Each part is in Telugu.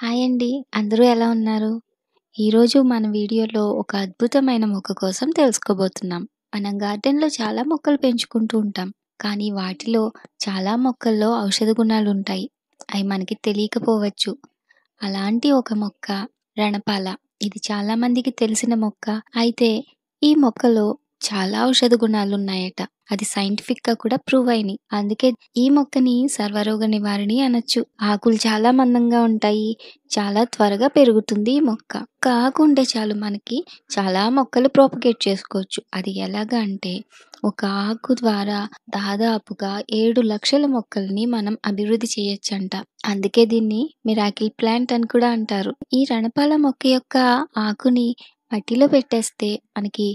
హాయ్ అండి అందరూ ఎలా ఉన్నారు ఈరోజు మన వీడియోలో ఒక అద్భుతమైన మొక్క కోసం తెలుసుకోబోతున్నాం మనం గార్డెన్లో చాలా మొక్కలు పెంచుకుంటూ ఉంటాం కానీ వాటిలో చాలా మొక్కల్లో ఔషధ గుణాలు ఉంటాయి అవి మనకి తెలియకపోవచ్చు అలాంటి ఒక మొక్క రణపాల ఇది చాలామందికి తెలిసిన మొక్క అయితే ఈ మొక్కలో చాలా ఔషధ గుణాలు ఉన్నాయట అది సైంటిఫిక్ గా కూడా ప్రూవ్ అయినాయి అందుకే ఈ మొక్కని సర్వరోగ నివారణి అనొచ్చు ఆకులు చాలా మందంగా ఉంటాయి చాలా త్వరగా పెరుగుతుంది ఈ మొక్క ఆకు ఉంటే చాలు మనకి చాలా మొక్కలు ప్రోపగేట్ చేసుకోవచ్చు అది ఎలాగ అంటే ఒక ఆకు ద్వారా దాదాపుగా ఏడు లక్షల మొక్కల్ని మనం అభివృద్ధి చేయొచ్చంట అందుకే దీన్ని మిరాకిల్ ప్లాంట్ అని కూడా అంటారు ఈ రణపాల మొక్క యొక్క ఆకుని మట్టిలో పెట్టేస్తే మనకి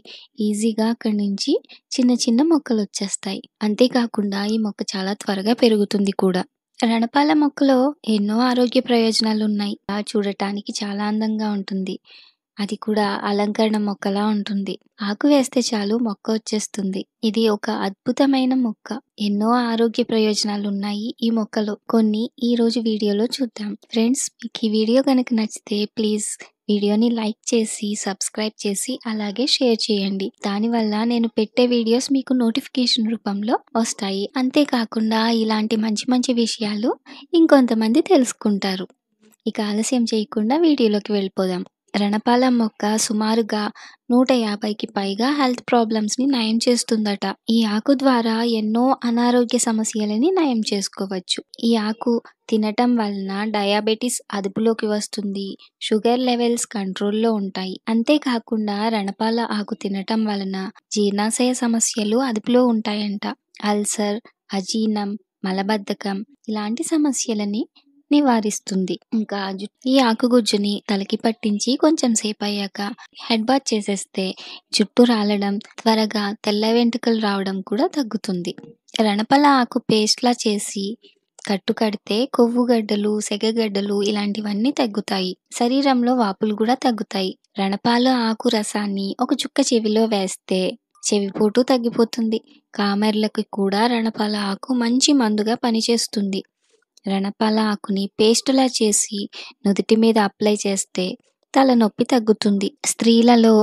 ఈజీగా అక్కడి నుంచి చిన్న చిన్న మొక్కలు వచ్చేస్తాయి అంతేకాకుండా ఈ మొక్క చాలా త్వరగా పెరుగుతుంది కూడా రణపాల మొక్కలో ఎన్నో ఆరోగ్య ప్రయోజనాలు ఉన్నాయి ఆ చూడటానికి చాలా అందంగా ఉంటుంది అది కూడా అలంకరణ మొక్కలా ఉంటుంది ఆకు వేస్తే చాలు మొక్క వచ్చేస్తుంది ఇది ఒక అద్భుతమైన మొక్క ఎన్నో ఆరోగ్య ప్రయోజనాలు ఉన్నాయి ఈ మొక్కలో కొన్ని ఈ రోజు వీడియోలో చూద్దాం ఫ్రెండ్స్ మీకు ఈ వీడియో కనుక నచ్చితే ప్లీజ్ వీడియోని లైక్ చేసి సబ్స్క్రైబ్ చేసి అలాగే షేర్ చేయండి దానివల్ల నేను పెట్టే వీడియోస్ మీకు నోటిఫికేషన్ రూపంలో వస్తాయి అంతేకాకుండా ఇలాంటి మంచి మంచి విషయాలు ఇంకొంతమంది తెలుసుకుంటారు ఇక ఆలస్యం చేయకుండా వీడియోలోకి వెళ్ళిపోదాం రణపాల మొక్క సుమారుగా నూట యాభైకి పైగా హెల్త్ ప్రాబ్లమ్స్ని నయం చేస్తుందట ఈ ఆకు ద్వారా ఎన్నో అనారోగ్య సమస్యలని నయం చేసుకోవచ్చు ఈ ఆకు తినటం వలన డయాబెటీస్ అదుపులోకి వస్తుంది షుగర్ లెవెల్స్ కంట్రోల్లో ఉంటాయి అంతేకాకుండా రణపాల ఆకు తినటం వలన జీర్ణాశయ సమస్యలు అదుపులో ఉంటాయంట అల్సర్ అజీర్ణం మలబద్ధకం ఇలాంటి సమస్యలని నివారిస్తుంది ఇంకా ఈ ఆకుగుజ్జుని తలకి పట్టించి కొంచెం సేపు అయ్యాక హెడ్ బాత్ చేసేస్తే జుట్టు రాలడం త్వరగా తెల్ల వెంట్రుకలు రావడం కూడా తగ్గుతుంది రణపల ఆకు పేస్ట్లా చేసి కట్టు కడితే కొవ్వుగడ్డలు సెగగడ్డలు ఇలాంటివన్నీ తగ్గుతాయి శరీరంలో వాపులు కూడా తగ్గుతాయి రణపాల ఆకు రసాన్ని ఒక చుక్క చెవిలో వేస్తే చెవిపోటు తగ్గిపోతుంది కామెర్లకి కూడా రణపాల ఆకు మంచి మందుగా పనిచేస్తుంది రణపాల ఆకుని పేస్టులా చేసి నుదుటి మీద అప్లై చేస్తే తలనొప్పి తగ్గుతుంది స్త్రీలలో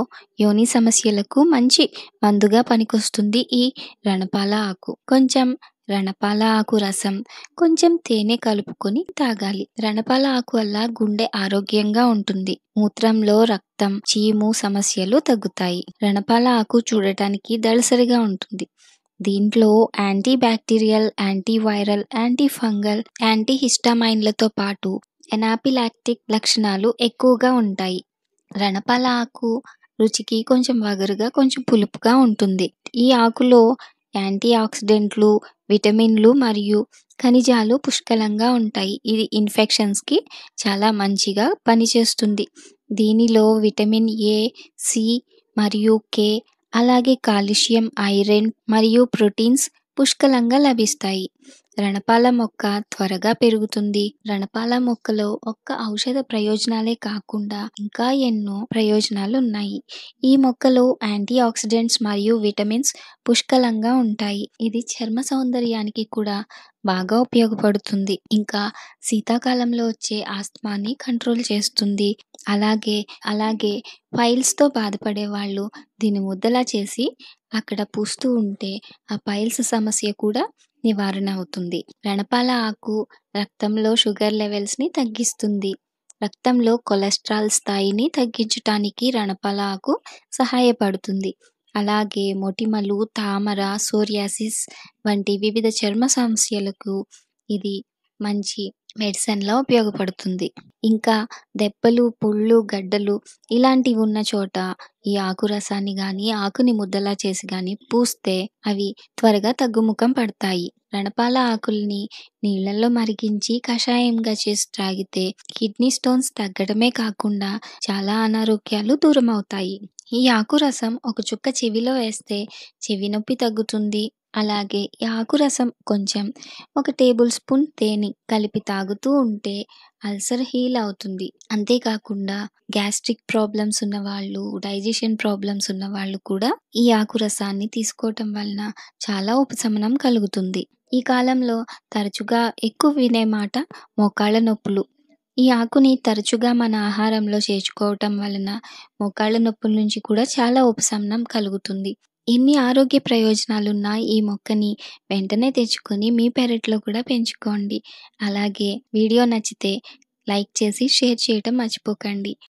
యోని సమస్యలకు మంచి మందుగా పనికొస్తుంది ఈ రణపాల ఆకు కొంచెం రణపాల ఆకు రసం కొంచెం తేనె కలుపుకొని తాగాలి రణపాల ఆకు వల్ల గుండె ఆరోగ్యంగా ఉంటుంది మూత్రంలో రక్తం చీము సమస్యలు తగ్గుతాయి రణపాల ఆకు చూడటానికి దళసరిగా ఉంటుంది దీంట్లో anti bacterial anti viral anti fungal anti హిస్టమైన్లతో పాటు ఎనాపిలాక్టిక్ లక్షణాలు ఎక్కువగా ఉంటాయి రణపాల ఆకు రుచికి కొంచెం వగరుగా కొంచెం పులుపుగా ఉంటుంది ఈ ఆకులో యాంటీ ఆక్సిడెంట్లు విటమిన్లు మరియు ఖనిజాలు పుష్కలంగా ఉంటాయి ఇది ఇన్ఫెక్షన్స్కి చాలా మంచిగా పనిచేస్తుంది దీనిలో విటమిన్ ఏ సి మరియు కే అలాగే కాల్షియం ఐరన్ మరియు ప్రోటీన్స్ పుష్కలంగా లభిస్తాయి రణపాల మొక్క త్వరగా పెరుగుతుంది రణపాల మొక్కలో ఒక్క ఔషధ ప్రయోజనాలే కాకుండా ఇంకా ఎన్నో ప్రయోజనాలు ఉన్నాయి ఈ మొక్కలో యాంటీ ఆక్సిడెంట్స్ మరియు విటమిన్స్ పుష్కలంగా ఉంటాయి ఇది చర్మ సౌందర్యానికి కూడా బాగా ఉపయోగపడుతుంది ఇంకా శీతాకాలంలో వచ్చే ఆస్తమాని కంట్రోల్ చేస్తుంది అలాగే అలాగే ఫైల్స్తో బాధపడే వాళ్ళు దీన్ని ముద్దలా చేసి అక్కడ పూస్తూ ఉంటే ఆ పైల్స్ సమస్య కూడా నివారణ అవుతుంది రణపాల ఆకు రక్తంలో షుగర్ లెవెల్స్ని తగ్గిస్తుంది రక్తంలో కొలెస్ట్రాల్ స్థాయిని తగ్గించటానికి రణపాల ఆకు సహాయపడుతుంది అలాగే మొటిమలు తామర సోరియాసిస్ వంటి వివిధ చర్మ సమస్యలకు ఇది మంచి మెడిసిన్లో ఉపయోగపడుతుంది ఇంకా దెబ్బలు పుళ్ళు గడ్డలు ఇలాంటివి ఉన్న చోట ఈ ఆకు రసాన్ని కానీ ఆకుని ముద్దలా చేసి కానీ పూస్తే అవి త్వరగా తగ్గుముఖం పడతాయి రణపాల ఆకుల్ని నీళ్లలో మరిగించి కషాయంగా చేసి త్రాగితే కిడ్నీ స్టోన్స్ తగ్గడమే కాకుండా చాలా అనారోగ్యాలు దూరం అవుతాయి ఈ ఆకురసం ఒక చుక్క చెవిలో వేస్తే చెవి నొప్పి తగ్గుతుంది అలాగే ఈ ఆకురసం కొంచెం ఒక టేబుల్ స్పూన్ తేనె కలిపి తాగుతూ ఉంటే అల్సర్ హీల్ అవుతుంది అంతేకాకుండా గ్యాస్ట్రిక్ ప్రాబ్లమ్స్ ఉన్న వాళ్ళు డైజెషన్ ప్రాబ్లమ్స్ ఉన్న వాళ్ళు కూడా ఈ ఆకురసాన్ని తీసుకోవటం వలన చాలా ఉపశమనం కలుగుతుంది ఈ కాలంలో తరచుగా ఎక్కువ వినే మాట మోకాళ్ళ నొప్పులు ఈ ఆకుని తరచుగా మన ఆహారంలో చేర్చుకోవటం వలన మోకాళ్ళ నొప్పుల నుంచి కూడా చాలా ఉపశమనం కలుగుతుంది. ఎన్ని ఆరోగ్య ప్రయోజనాలున్నా ఈ మొక్కని వెంటనే తెచ్చుకొని మీ పెరట్లో కూడా పెంచుకోండి. అలాగే వీడియో నచ్చితే లైక్ చేసి, షేర్ చేయటం మర్చిపోకండి.